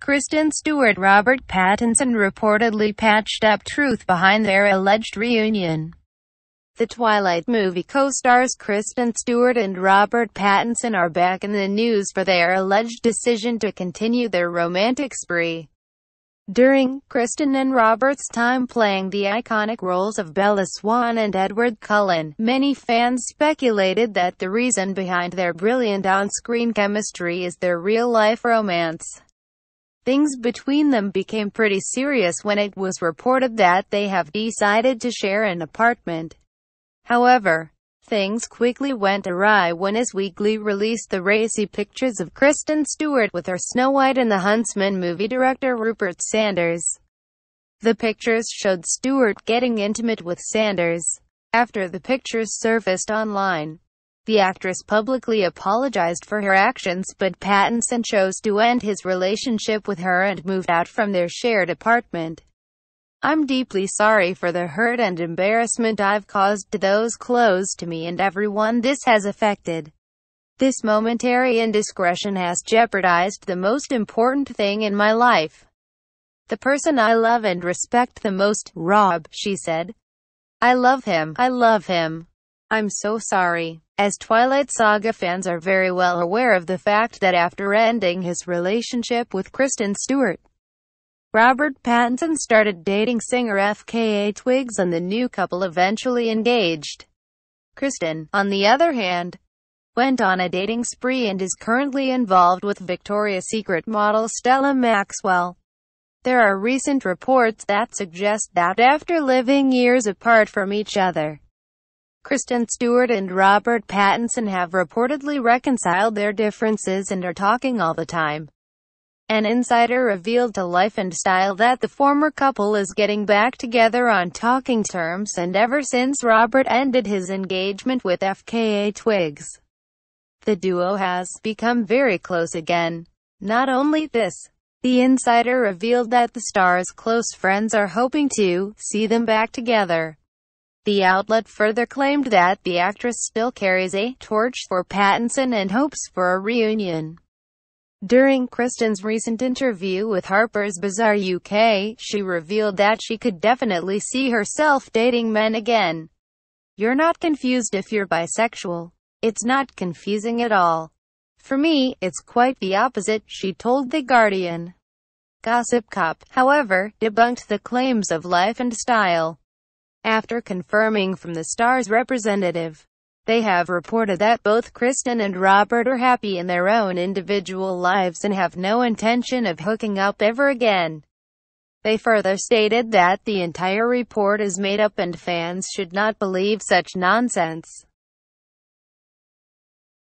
Kristen Stewart Robert Pattinson reportedly patched up truth behind their alleged reunion. The Twilight movie co-stars Kristen Stewart and Robert Pattinson are back in the news for their alleged decision to continue their romantic spree. During Kristen and Robert's time playing the iconic roles of Bella Swan and Edward Cullen, many fans speculated that the reason behind their brilliant on-screen chemistry is their real-life romance. Things between them became pretty serious when it was reported that they have decided to share an apartment. However, things quickly went awry when his Weekly released the racy pictures of Kristen Stewart with her Snow White and the Huntsman movie director Rupert Sanders. The pictures showed Stewart getting intimate with Sanders. After the pictures surfaced online, the actress publicly apologized for her actions but Pattinson chose to end his relationship with her and moved out from their shared apartment. I'm deeply sorry for the hurt and embarrassment I've caused to those close to me and everyone this has affected. This momentary indiscretion has jeopardized the most important thing in my life. The person I love and respect the most, Rob, she said. I love him, I love him. I'm so sorry as Twilight Saga fans are very well aware of the fact that after ending his relationship with Kristen Stewart, Robert Pattinson started dating singer FKA Twigs and the new couple eventually engaged. Kristen, on the other hand, went on a dating spree and is currently involved with Victoria's Secret model Stella Maxwell. There are recent reports that suggest that after living years apart from each other, Kristen Stewart and Robert Pattinson have reportedly reconciled their differences and are talking all the time. An insider revealed to Life and Style that the former couple is getting back together on talking terms and ever since Robert ended his engagement with FKA Twigs. The duo has become very close again. Not only this, the insider revealed that the stars' close friends are hoping to see them back together. The outlet further claimed that the actress still carries a torch for Pattinson and hopes for a reunion. During Kristen's recent interview with Harper's Bazaar UK, she revealed that she could definitely see herself dating men again. You're not confused if you're bisexual. It's not confusing at all. For me, it's quite the opposite, she told The Guardian. Gossip Cop, however, debunked the claims of life and style. After confirming from the star's representative, they have reported that both Kristen and Robert are happy in their own individual lives and have no intention of hooking up ever again. They further stated that the entire report is made up and fans should not believe such nonsense.